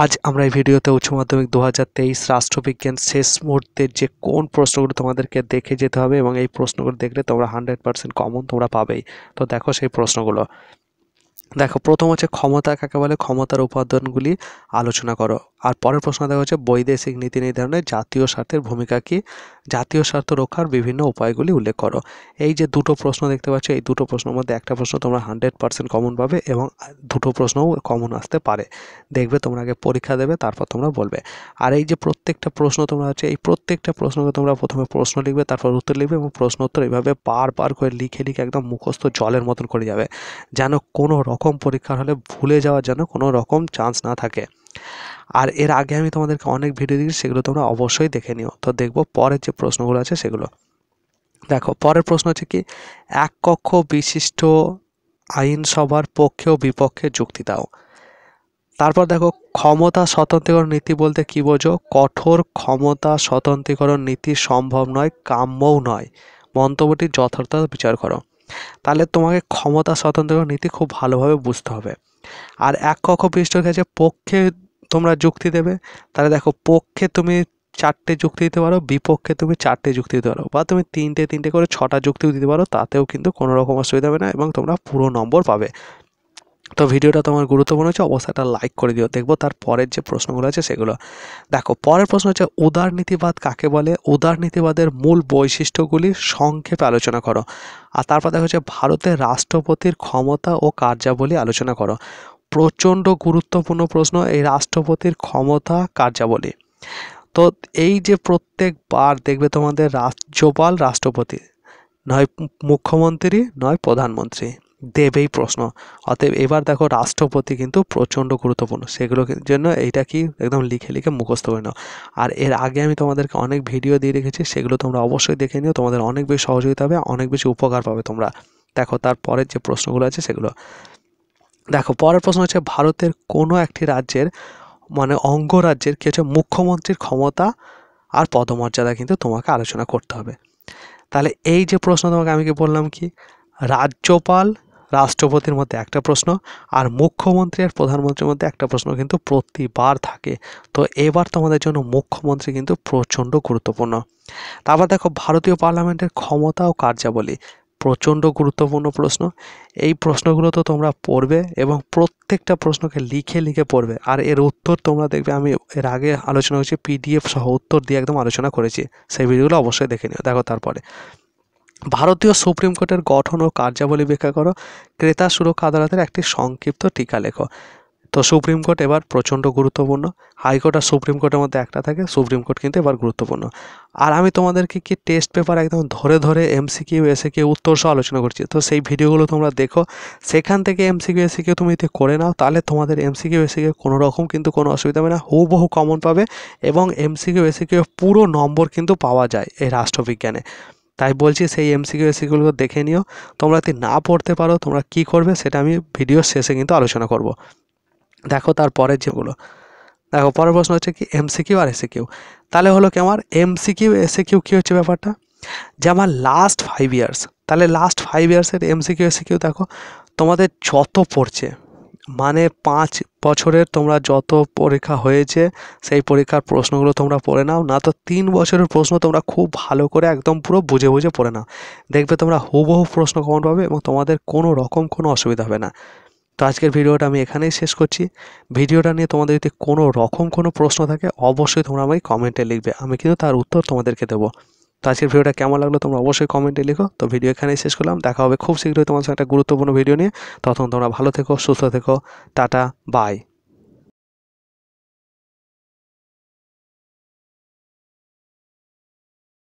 আজ আমরা এই ভিডিওতে উচ্চ মাধ্যমিক দু হাজার তেইশ রাষ্ট্রবিজ্ঞান শেষ মুহূর্তের যে কোন প্রশ্নগুলো তোমাদেরকে দেখে যেতে হবে এবং এই প্রশ্নগুলো দেখলে তোমরা হান্ড্রেড পার্সেন্ট কমন তোমরা পাবেই তো দেখো সেই প্রশ্নগুলো দেখো প্রথম হচ্ছে ক্ষমতা কাকে বলে ক্ষমতার উপাদানগুলি আলোচনা করো আর পরের প্রশ্ন দেখা হচ্ছে বৈদেশিক নীতি নির্ধারণে জাতীয় স্বার্থের ভূমিকা কি জাতীয় স্বার্থ রক্ষার বিভিন্ন উপায়গুলি উল্লেখ করো এই যে দুটো প্রশ্ন দেখতে পাচ্ছ এই দুটো প্রশ্নের মধ্যে একটা প্রশ্ন তোমরা হান্ড্রেড পার্সেন্ট কমন পাবে এবং দুটো প্রশ্নও কমন আসতে পারে দেখবে তোমরা আগে পরীক্ষা দেবে তারপর তোমরা বলবে আর এই যে প্রত্যেকটা প্রশ্ন তোমরা হচ্ছে এই প্রত্যেকটা প্রশ্নকে তোমরা প্রথমে প্রশ্ন লিখবে তারপর উত্তর লিখবে এবং প্রশ্ন উত্তর এইভাবে পার করে লিখে লিখে একদম মুখস্থ জলের মতন করে যাবে যেন কোনো রকম পরীক্ষার হলে ভুলে যাওয়ার যেন কোনো রকম চান্স না থাকে আর এর আগে আমি তোমাদেরকে অনেক ভিডিও দিয়েছি সেগুলো তোমরা অবশ্যই দেখে নিও তো দেখবো পরের যে প্রশ্নগুলো আছে সেগুলো দেখো পরের প্রশ্ন হচ্ছে কি এক কক্ষ বিশিষ্ট আইনসভার পক্ষে ও বিপক্ষে যুক্তি দাও তারপর দেখো ক্ষমতা স্বতন্ত্রীকরণ নীতি বলতে কী বোঝো কঠোর ক্ষমতা স্বতন্ত্রীকরণ নীতি সম্ভব নয় কাম্যও নয় মন্তব্যটি যথার্থ বিচার করো তাহলে তোমাকে ক্ষমতা স্বতন্ত্রীকরণ নীতি খুব ভালোভাবে বুঝতে হবে আর এক কক্ষ বিশিষ্ট কাছে পক্ষে তোমরা যুক্তি দেবে তাহলে দেখো পক্ষে তুমি চারটে যুক্তি দিতে পারো বিপক্ষে তুমি চারটে যুক্তি দিতে পারো বা তুমি তিনটে তিনটে করে ছটা যুক্তিও দিতে পারো তাতেও কিন্তু কোনো রকম অসুবিধা হবে না এবং তোমরা পুরো নম্বর পাবে তো ভিডিওটা তোমার গুরুত্বপূর্ণ হচ্ছে অবশ্যই একটা লাইক করে দিও দেখবো তার পরের যে প্রশ্নগুলো আছে সেগুলো দেখো পরের প্রশ্ন হচ্ছে উদারনীতিবাদ কাকে বলে উদারনীতিবাদের মূল বৈশিষ্ট্যগুলি সংক্ষেপে আলোচনা করো আর তারপর দেখা হচ্ছে ভারতের রাষ্ট্রপতির ক্ষমতা ও কার্যাবলী আলোচনা করো প্রচণ্ড গুরুত্বপূর্ণ প্রশ্ন এই রাষ্ট্রপতির ক্ষমতা কার্যাবলী তো এই যে প্রত্যেকবার দেখবে তোমাদের রাজ্যপাল রাষ্ট্রপতি নয় মুখ্যমন্ত্রী নয় প্রধানমন্ত্রী দেবেই প্রশ্ন অতএব এবার দেখো রাষ্ট্রপতি কিন্তু প্রচণ্ড গুরুত্বপূর্ণ সেগুলোর জন্য এইটা কি একদম লিখে লিখে মুখস্থ করে নাও আর এর আগে আমি তোমাদেরকে অনেক ভিডিও দিয়ে রেখেছি সেগুলো তোমরা অবশ্যই দেখে নিও তোমাদের অনেক বেশি সহযোগিতা হবে অনেক বেশি উপকার পাবে তোমরা দেখো তারপরের যে প্রশ্নগুলো আছে সেগুলো দেখো পরের প্রশ্ন হচ্ছে ভারতের কোনো একটি রাজ্যের মানে অঙ্গরাজ্যের কী হচ্ছে মুখ্যমন্ত্রীর ক্ষমতা আর পদমর্যাদা কিন্তু তোমাকে আলোচনা করতে হবে তাহলে এই যে প্রশ্ন তোমাকে আমি কি বললাম কি রাজ্যপাল রাষ্ট্রপতির মধ্যে একটা প্রশ্ন আর মুখ্যমন্ত্রী আর প্রধানমন্ত্রীর মধ্যে একটা প্রশ্ন কিন্তু প্রতিবার থাকে তো এবার তোমাদের জন্য মুখ্যমন্ত্রী কিন্তু প্রচণ্ড গুরুত্বপূর্ণ তারপর দেখো ভারতীয় পার্লামেন্টের ক্ষমতা ও কার্যাবলী প্রচণ্ড গুরুত্বপূর্ণ প্রশ্ন এই প্রশ্নগুলো তো তোমরা পড়বে এবং প্রত্যেকটা প্রশ্নকে লিখে লিখে পড়বে আর এর উত্তর তোমরা দেখবে আমি এর আগে আলোচনা হয়েছি পিডিএফ সহ উত্তর দিয়ে একদম আলোচনা করেছি সেই ভিডিওগুলো অবশ্যই দেখে নিও দেখো তারপরে ভারতীয় সুপ্রিম কোর্টের গঠন ও কার্যাবলী ব্যাখ্যা করো ক্রেতা সুরক্ষা আদালতের একটি সংক্ষিপ্ত টিকা লেখো তো সুপ্রিম কোর্ট এবার প্রচণ্ড গুরুত্বপূর্ণ হাইকোর্ট আর সুপ্রিম কোর্টের মধ্যে একটা থাকে সুপ্রিম কোর্ট কিন্তু এবার গুরুত্বপূর্ণ আর আমি তোমাদেরকে কি টেস্ট পেপার একদম ধরে ধরে এমসিকিউ এসে কিউ উত্তর সহ আলোচনা করছি তো সেই ভিডিওগুলো তোমরা দেখো সেখান থেকে এমসিকিউ এসে কেউ তুমি যদি করে নাও তাহলে তোমাদের এমসিকিউ এসে কিউ কোনো রকম কিন্তু কোনো অসুবিধা হবে না হুবহু কমন পাবে এবং এমসিকিউ এসে কিউ পুরো নম্বর কিন্তু পাওয়া যায় এই রাষ্ট্রবিজ্ঞানে তাই বলছি সেই এমসিকিউ এসিকিউগুলো দেখে নিও তোমরা যদি না পড়তে পারো তোমরা কি করবে সেটা আমি ভিডিওর শেষে কিন্তু আলোচনা করব দেখো তারপরে যেগুলো দেখো পরের প্রশ্ন হচ্ছে কি এমসিকিউ আর এসে কিউ তাহলে হলো কি আমার এমসিকিউ এসে কিউ কী হচ্ছে ব্যাপারটা যে আমার লাস্ট ফাইভ ইয়ার্স তাহলে লাস্ট ফাইভ ইয়ার্সের এমসিকিউ এসে কিউ দেখো তোমাদের যত পড়ছে মানে পাঁচ বছরের তোমরা যত পরীক্ষা হয়েছে সেই পরীক্ষার প্রশ্নগুলো তোমরা পড়ে নাও না তো তিন বছরের প্রশ্ন তোমরা খুব ভালো করে একদম পুরো বুঝে বুঝে পড়ে নাও দেখবে তোমরা হুবহু প্রশ্ন কমন পাবে এবং তোমাদের কোনো রকম কোনো অসুবিধা হবে না তো আজকের ভিডিওটা আমি এখানেই শেষ করছি ভিডিওটা নিয়ে তোমাদের যদি কোনো রকম কোনো প্রশ্ন থাকে অবশ্যই তোমরা আমাকে কমেন্টে লিখবে আমি কিন্তু তার উত্তর তোমাদেরকে দেবো তো আজকের ভিডিওটা কেমন লাগলো তোমরা অবশ্যই কমেন্টে লিখো তো ভিডিও এখানেই শেষ করলাম দেখা হবে খুব শীঘ্রই তোমার সাথে একটা গুরুত্বপূর্ণ ভিডিও নিয়ে তখন তোমরা ভালো থেকো সুস্থ থেকো টাটা বাই